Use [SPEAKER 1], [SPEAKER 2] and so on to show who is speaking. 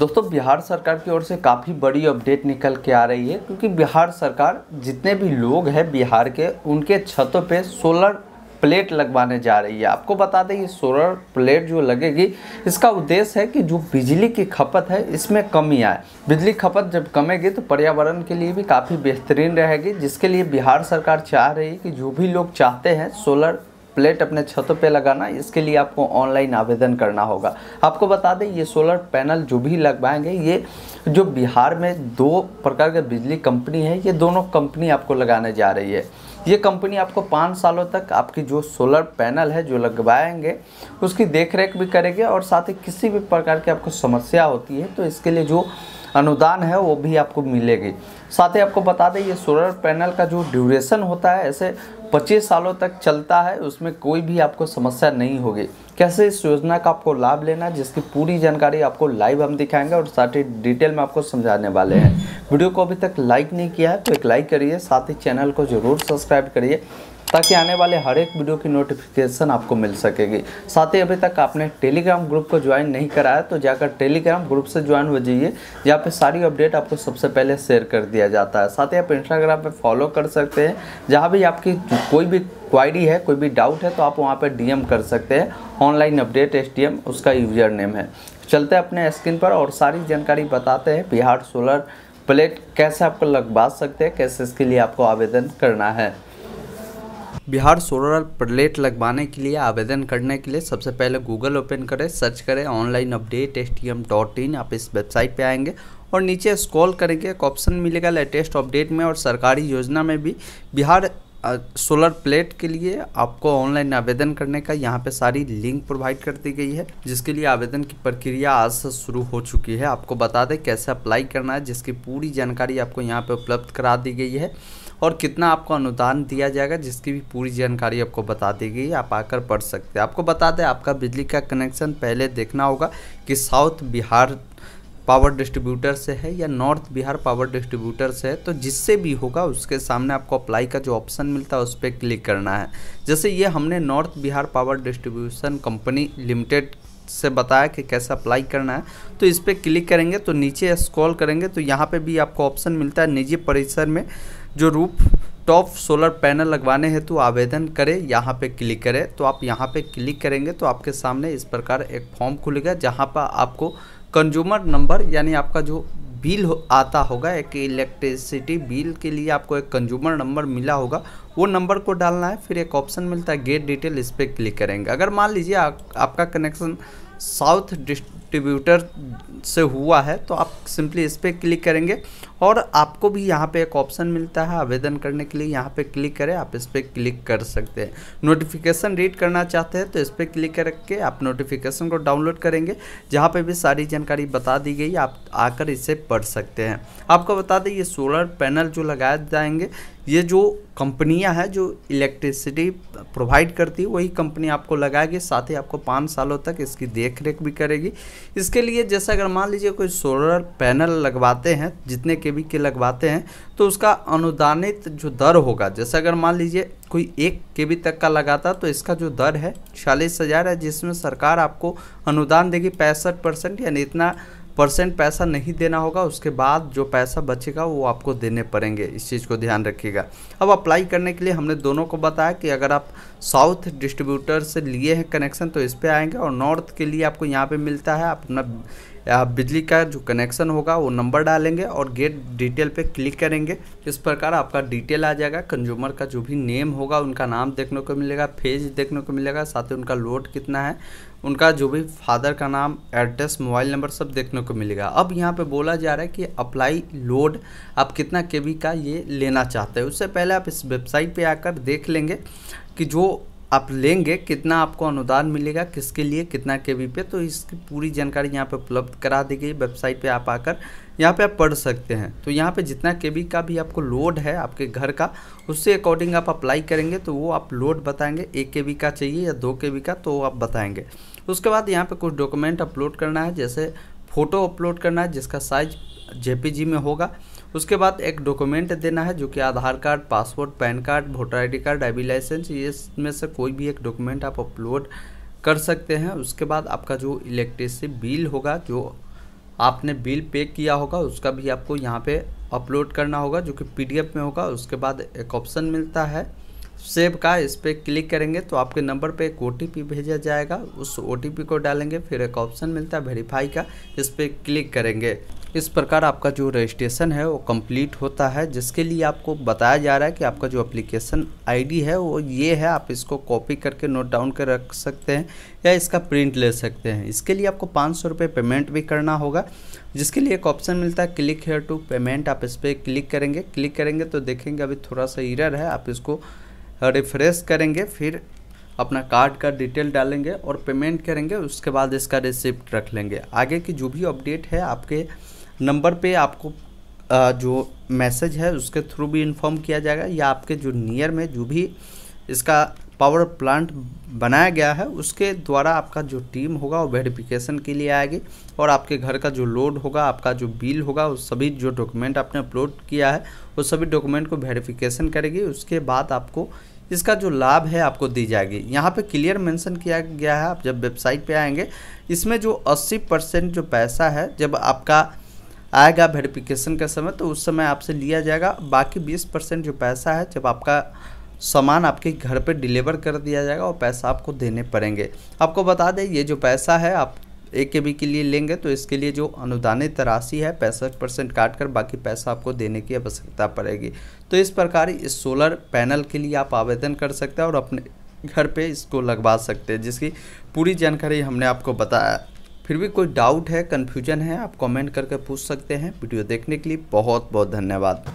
[SPEAKER 1] दोस्तों बिहार सरकार की ओर से काफ़ी बड़ी अपडेट निकल के आ रही है क्योंकि बिहार सरकार जितने भी लोग हैं बिहार के उनके छतों पे सोलर प्लेट लगवाने जा रही है आपको बता दें ये सोलर प्लेट जो लगेगी इसका उद्देश्य है कि जो बिजली की खपत है इसमें कमी आए बिजली खपत जब कमेगी तो पर्यावरण के लिए भी काफ़ी बेहतरीन रहेगी जिसके लिए बिहार सरकार चाह रही है कि जो भी लोग चाहते हैं सोलर प्लेट अपने छतों पे लगाना इसके लिए आपको ऑनलाइन आवेदन करना होगा आपको बता दें ये सोलर पैनल जो भी लगवाएंगे ये जो बिहार में दो प्रकार के बिजली कंपनी है ये दोनों कंपनी आपको लगाने जा रही है ये कंपनी आपको पाँच सालों तक आपकी जो सोलर पैनल है जो लगवाएंगे उसकी देखरेख भी करेंगे और साथ ही किसी भी प्रकार की आपको समस्या होती है तो इसके लिए जो अनुदान है वो भी आपको मिलेगी साथ ही आपको बता दें ये सोलर पैनल का जो ड्यूरेशन होता है ऐसे 25 सालों तक चलता है उसमें कोई भी आपको समस्या नहीं होगी कैसे इस योजना का आपको लाभ लेना है जिसकी पूरी जानकारी आपको लाइव हम दिखाएंगे और साथ ही डिटेल में आपको समझाने वाले हैं वीडियो को अभी तक लाइक नहीं किया है तो एक लाइक करिए साथ ही चैनल को जरूर सब्सक्राइब करिए ताकि आने वाले हर एक वीडियो की नोटिफिकेशन आपको मिल सकेगी साथ ही अभी तक आपने टेलीग्राम ग्रुप को ज्वाइन नहीं कराया तो जाकर टेलीग्राम ग्रुप से ज्वाइन हो जाइए यहाँ पे सारी अपडेट आपको सबसे पहले शेयर कर दिया जाता है साथ ही आप इंस्टाग्राम पे फॉलो कर सकते हैं जहाँ भी आपकी कोई भी क्वायरी है कोई भी डाउट है तो आप वहाँ पर डी कर सकते हैं ऑनलाइन अपडेट एस उसका यूजर नेम है चलते हैं अपने स्क्रीन पर और सारी जानकारी बताते हैं बिहार सोलर प्लेट कैसे आपको लगवा सकते हैं कैसे इसके लिए आपको आवेदन करना है बिहार सोलर प्लेट लगवाने के लिए आवेदन करने के लिए सबसे पहले गूगल ओपन करें सर्च करें online update S T M dot in आप इस वेबसाइट पे आएंगे और नीचे स्क्रॉल करेंगे एक ऑप्शन मिलेगा लेटेस्ट अपडेट में और सरकारी योजना में भी बिहार सोलर प्लेट के लिए आपको ऑनलाइन आवेदन करने का यहाँ पे सारी लिंक प्रोवाइड कर दी गई है जिसके लिए आवेदन की प्रक्रिया आज से शुरू हो चुकी है आपको बता दें कैसे अप्लाई करना है जिसकी पूरी जानकारी आपको यहाँ पे उपलब्ध करा दी गई है और कितना आपको अनुदान दिया जाएगा जिसकी भी पूरी जानकारी आपको बता दी गई आप आकर पढ़ सकते हैं आपको बता दें आपका बिजली का कनेक्शन पहले देखना होगा कि साउथ बिहार पावर डिस्ट्रीब्यूटर से है या नॉर्थ बिहार पावर डिस्ट्रीब्यूटर से है तो जिससे भी होगा उसके सामने आपको अप्लाई का जो ऑप्शन मिलता है उस पर क्लिक करना है जैसे ये हमने North Bihar power distribution company limited से बताया कि कैसे अप्लाई करना है तो इस पर क्लिक करेंगे तो नीचे स्क्रॉल करेंगे तो यहाँ पे भी आपको ऑप्शन मिलता है निजी परिसर में जो रूप टॉप सोलर पैनल लगवाने हेतु आवेदन करें यहाँ पे क्लिक करें तो आप यहाँ पे क्लिक करेंगे तो आपके सामने इस प्रकार एक फॉर्म खुलेगा जहाँ पर आपको कंज्यूमर नंबर यानी आपका जो बिल हो, आता होगा एक इलेक्ट्रिसिटी बिल के लिए आपको एक कंज्यूमर नंबर मिला होगा वो नंबर को डालना है फिर एक ऑप्शन मिलता है गेट डिटेल इस पर क्लिक करेंगे अगर मान लीजिए आप, आपका कनेक्शन साउथ डिस्ट्रीब्यूटर से हुआ है तो आप सिंपली इस पर क्लिक करेंगे और आपको भी यहाँ पे एक ऑप्शन मिलता है आवेदन करने के लिए यहाँ पे क्लिक करें आप इस पर क्लिक कर सकते हैं नोटिफिकेशन रीड करना चाहते हैं तो इस पर क्लिक करके आप नोटिफिकेशन को डाउनलोड करेंगे जहाँ पे भी सारी जानकारी बता दी गई आप आकर इसे पढ़ सकते हैं आपको बता दें ये सोलर पैनल जो लगाए जाएंगे ये जो कंपनियां हैं जो इलेक्ट्रिसिटी प्रोवाइड करती है वही कंपनी आपको लगाएगी साथ ही आपको पाँच सालों तक इसकी देख रेख भी करेगी इसके लिए जैसे अगर मान लीजिए कोई सोलर पैनल लगवाते हैं जितने के बी के लगवाते हैं तो उसका अनुदानित जो दर होगा जैसे अगर मान लीजिए कोई एक के बी तक का लगाता तो इसका जो दर है छियालीस हज़ार है जिसमें सरकार आपको अनुदान देगी पैंसठ परसेंट यानी इतना परसेंट पैसा नहीं देना होगा उसके बाद जो पैसा बचेगा वो आपको देने पड़ेंगे इस चीज़ को ध्यान रखिएगा अब अप्लाई करने के लिए हमने दोनों को बताया कि अगर आप साउथ डिस्ट्रीब्यूटर से लिए हैं कनेक्शन तो इस पर आएंगे और नॉर्थ के लिए आपको यहाँ पर मिलता है आप अपना बिजली का जो कनेक्शन होगा वो नंबर डालेंगे और गेट डिटेल पे क्लिक करेंगे इस प्रकार आपका डिटेल आ जाएगा कंज्यूमर का जो भी नेम होगा उनका नाम देखने को मिलेगा फेज देखने को मिलेगा साथ ही उनका लोड कितना है उनका जो भी फादर का नाम एड्रेस मोबाइल नंबर सब देखने को मिलेगा अब यहाँ पे बोला जा रहा है कि अप्लाई लोड आप कितना के का ये लेना चाहते हैं उससे पहले आप इस वेबसाइट पे आकर देख लेंगे कि जो आप लेंगे कितना आपको अनुदान मिलेगा किसके लिए कितना के वी पे तो इसकी पूरी जानकारी यहाँ पे उपलब्ध करा दी गई वेबसाइट पे आप आकर यहाँ पे आप पढ़ सकते हैं तो यहाँ पे जितना के वी का भी आपको लोड है आपके घर का उससे अकॉर्डिंग आप अप्लाई करेंगे तो वो आप लोड बताएंगे एक के वी का चाहिए या दो के वी का तो आप बताएंगे उसके बाद यहाँ पर कुछ डॉक्यूमेंट अपलोड करना है जैसे फ़ोटो अपलोड करना है जिसका साइज जे में होगा उसके बाद एक डॉक्यूमेंट देना है जो कि Aadhaar card passport PAN card voter I card driving licence ये में से कोई भी एक डॉक्यूमेंट आप अपलोड कर सकते हैं उसके बाद आपका जो इलेक्ट्रिसिटी बिल होगा जो आपने बिल पे किया होगा उसका भी आपको यहाँ पे अपलोड करना होगा जो कि पीडीएफ में होगा उसके बाद एक ऑप्शन मिलता है सेव का इस पर क्लिक करेंगे तो आपके नंबर पे एक ओ भेजा जाएगा उस ओ को डालेंगे फिर एक ऑप्शन मिलता है वेरीफाई का इस पर क्लिक करेंगे इस प्रकार आपका जो रजिस्ट्रेशन है वो कंप्लीट होता है जिसके लिए आपको बताया जा रहा है कि आपका जो एप्लीकेशन आईडी है वो ये है आप इसको कॉपी करके नोट डाउन कर रख सकते हैं या इसका प्रिंट ले सकते हैं इसके लिए आपको पाँच सौ रुपये पेमेंट भी करना होगा जिसके लिए एक ऑप्शन मिलता है क्लिक हेयर टू पेमेंट आप इस पर क्लिक करेंगे क्लिक करेंगे तो देखेंगे अभी थोड़ा सा इरर है आप इसको रिफ्रेश करेंगे फिर अपना कार्ड का डिटेल डालेंगे और पेमेंट करेंगे उसके बाद इसका रिसिप्ट रख लेंगे आगे की जो भी अपडेट है आपके नंबर पे आपको जो मैसेज है उसके थ्रू भी इन्फॉर्म किया जाएगा या आपके जो नियर में जो भी इसका पावर प्लांट बनाया गया है उसके द्वारा आपका जो टीम होगा वो वेरिफिकेशन के लिए आएगी और आपके घर का जो लोड होगा आपका जो बिल होगा उस सभी जो डॉक्यूमेंट आपने अपलोड किया है उस सभी डॉक्यूमेंट को वेरिफिकेशन करेगी उसके बाद आपको इसका जो लाभ है आपको दी जाएगी यहाँ पे क्लियर मेंशन किया गया है आप जब वेबसाइट पे आएंगे इसमें जो 80 परसेंट जो पैसा है जब आपका आएगा वेरिफिकेशन का समय तो उस समय आपसे लिया जाएगा बाकी बीस परसेंट जो पैसा है जब आपका सामान आपके घर पर डिलीवर कर दिया जाएगा और पैसा आपको देने पड़ेंगे आपको बता दें ये जो पैसा है आप ए के बी के लिए लेंगे तो इसके लिए जो अनुदानित राशि है पैंसठ परसेंट काट कर बाकी पैसा आपको देने की आवश्यकता पड़ेगी तो इस प्रकार इस सोलर पैनल के लिए आप आवेदन कर सकते हैं और अपने घर पे इसको लगवा सकते हैं जिसकी पूरी जानकारी हमने आपको बताया फिर भी कोई डाउट है कन्फ्यूजन है आप कमेंट करके पूछ सकते हैं वीडियो देखने के लिए बहुत बहुत धन्यवाद